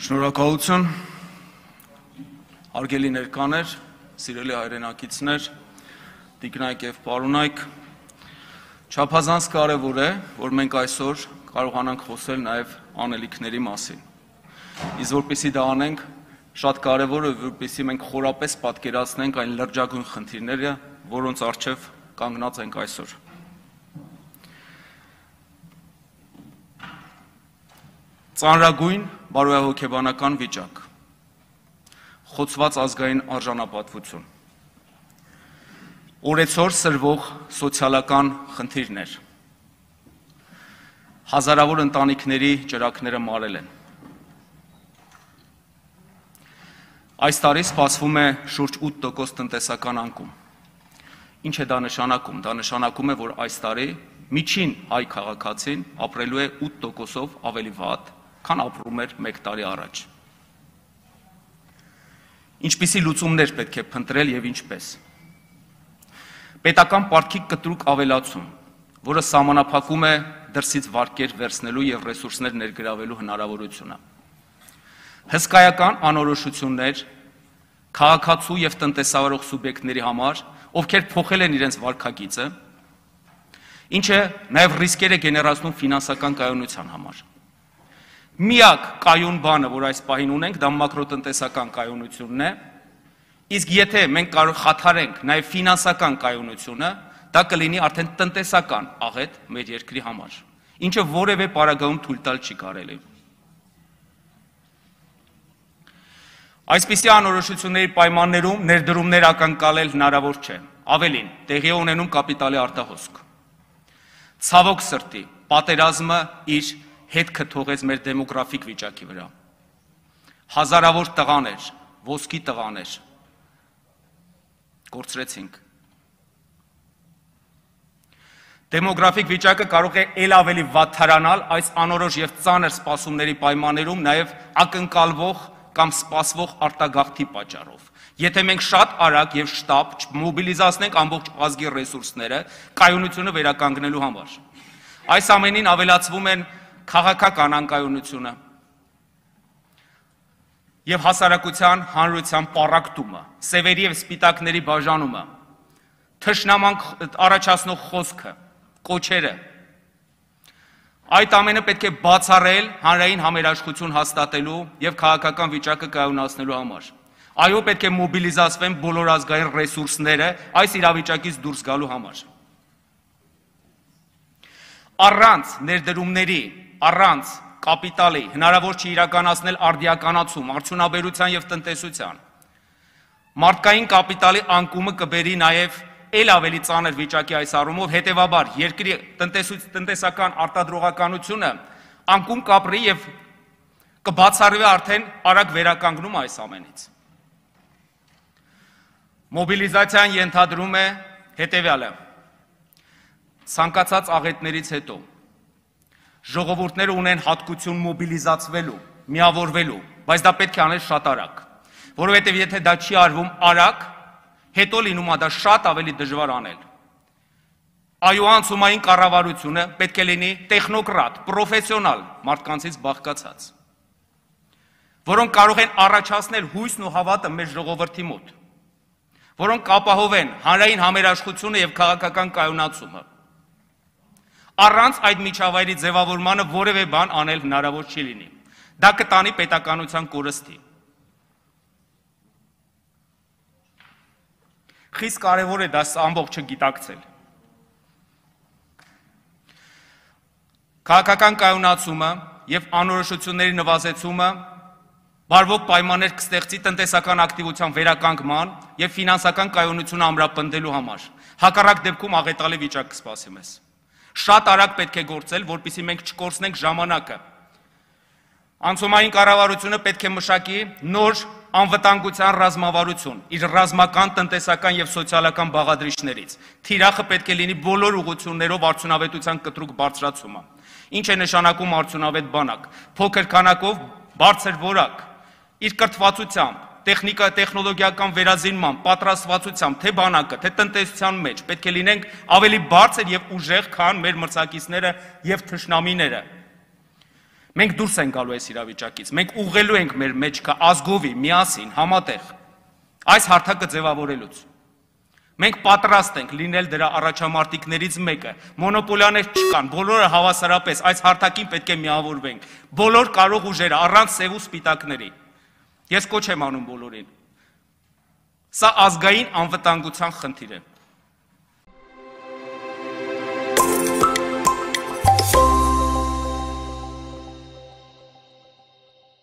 Շնորհակալություն։ Արգելի ներկաներ, սիրելի հայրենակիցներ, Տիկնայք եւ Պարունայք, չափազանց կարեւոր է, որ մենք այսօր կարողանանք խոսել նաեւ անելիքների մասին։ Իսկ որպեսզի դա անենք, շատ կարեւոր է, որպեսզի մենք խորապես պատկերացնենք այն լրջագույն խնդիրները, որոնց արժեվ կանգնած ենք այսօր։ Ծանրագույն բարոյահոգեբանական վիճակ։ Խոցված ազգային արժանապատվություն։ Օրեցոր սրվող սոցիալական խնդիրներ։ Հազարավոր ընտանիքների ճրակները մարել են։ Այս տարի սպասվում է շուրջ 8% տնտեսական անկում։ Ինչ է դա նշանակում։ Դա նշանակում է, որ այս տարի միջին հայ քաղաքացին ապրելու է 8%-ով ավելի վատ, քան ապրում էր 1 տարի առաջ։ Ինչպիսի լուծումներ պետք է փնտրել եւ ինչպես։ Պետական պարտքի կտրուկ ավելացում, որը սահմանափակում է դրսից վարկեր վերցնելու եւ ռեսուրսներ ներգրավելու հնարավորությունը։ Հսկայական անորոշություններ քաղաքացու եւ տնտեսավարող սուբյեկտների համար, ովքեր փոխել են իրենց վարկագիծը, ինչը նաեւ ռիսկեր է գեներացնում ֆինանսական կայունության համար միակ կայուն բանը, որ այս պահին ունենք, դա մակրոտնտեսական կայունությունն է։ Իսկ եթե մենք կարող խաթարենք նաև ֆինանսական կայունությունը, դա կլինի արդեն տնտեսական աղետ մեր երկրի համար, ինչը որևէ պարագայում թույլ տալ չի կարելի։ Այսպիսի անորոշությունների պայմաններում ներդրումներ ակնկալել հնարավոր չէ։ Ավելին, տեղի ունենում կապիտալի արտահոսք։ Ցավոք սրտի, պատերազմը իր հետքը թողեց մեր դեմոգրաֆիկ վիճակի վրա։ Հազարավոր տղաներ, ոսկի տղաներ կորցրեցինք։ Դեմոգրաֆիկ վիճակը կարող է ել ավելի վատթարանալ այս անորոշ եւ ծանր սպասումների պայմաններում նաեւ ակնկալվող կամ սպասվող արտագաղթի պատճառով։ Եթե մենք շատ արագ եւ շտապ մոբիլիզացնենք ամբողջ ազգի ռեսուրսները կայունությունը վերականգնելու համար, այս ամենին ավելացվում են քաղաքական անկայունությունը եւ հասարակության հանրության պարակտումը, սևերի եւ սպիտակների բաժանումը, թշնամանք առաջացնող խոսքը, կոչերը։ Այդ ամենը պետք է բացառել հանրային համերաշխություն հաստատելու եւ քաղաքական վիճակը կայունացնելու համար։ Այո, պետք է մոբիլիզացվեն բոլոր ազգային ռեսուրսները այս իրավիճակից դուրս գալու համար։ Առանց ներդրումների առանց կապիտալի հնարավոր չի իրականացնել արդիականացում, արդյունաբերության եւ տնտեսության։ Մարդկային կապիտալի անկումը կբերի նաեւ ել ավելի ծանր վիճակի այս առումով, հետեւաբար երկրի տնտեսական արտադրողականությունը անկում կապրի եւ կբացառվի արդեն արագ վերականգնում այս ամենից։ Մոբիլիզացիան ենթադրում է հետևյալը։ Ցանկացած աղետներից հետո Ժողովուրդները ունեն հատկություն մոբիլիզացվելու, միավորվելու, բայց դա պետք է անել շատ արագ։ Որովհետև եթե դա չի արվում արագ, հետո լինում է դա շատ ավելի դժվար անել։ Այո, անցումային կառավարությունը պետք է լինի տեխնոկրատ, պրոֆեսիոնալ մարդկանցից բաղկացած, որոնք կարող են առաջացնել հույսն ու հավատը մեր ժողովրդի մոտ, որոնք ապահովեն հանրային համերաշխությունը եւ քաղաքական կայունացումը առանց այդ միջավայրի ձևավորմանը որևէ բան անել հնարավոր չի լինի։ Դա կտանի պետականության կորստի։ Խիստ կարևոր է դա ամբողջը գիտակցել։ Քաղաքական կայունացումը եւ անորոշությունների նվազեցումը բարվոք պայմաններ կստեղծի տնտեսական ակտիվության վերականգնման եւ ֆինանսական կայունությունը ամրապնդելու համար։ Հակառակ դեպքում աղետալի վիճակ կսպասի մեզ։ Շատ արագ պետք է գործել, որpիսի մենք չկորցնենք ժամանակը։ Անցումային կառավարությունը պետք է մշակի նոր անվտանգության ռազմավարություն իր ռազմական, տնտեսական եւ սոցիալական բաղադրիչներից։ Թիրախը պետք է լինի բոլոր ուղություններով արդյունավետության կտրուկ բարձրացումը։ Ինչ է նշանակում արդյունավետ բանակ։ Փոքր քանակով բարձր որակ, իր կրթվածությամբ, տեխնիկա տեխնոլոգիական վերազինման, պատրաստվածությամբ, թե բանակը, թե տնտեսության մեջ պետք է լինենք ավելի բարձր եւ ուժեղ, քան մեր մրցակիցները եւ թշնամիները։ Մենք դուրս ենք գալու այս իրավիճակից։ Մենք ուղղելու ենք մեր մեջքը ազգովի, միասին, համատեղ այս հարթակը ձևավորելուց։ Մենք պատրաստ ենք լինել դրա առաջամարտիկներից մեկը։ Մոնոպոլիաներ չկան, բոլորը հավասարապես այս հարթակին պետք է միավորվենք։ Բոլոր կարող ուժերը առանց սև ու սպիտակների։ Ես կոչ եմ անում բոլորին։ Սա ազգային անվտանգության խնդիր է։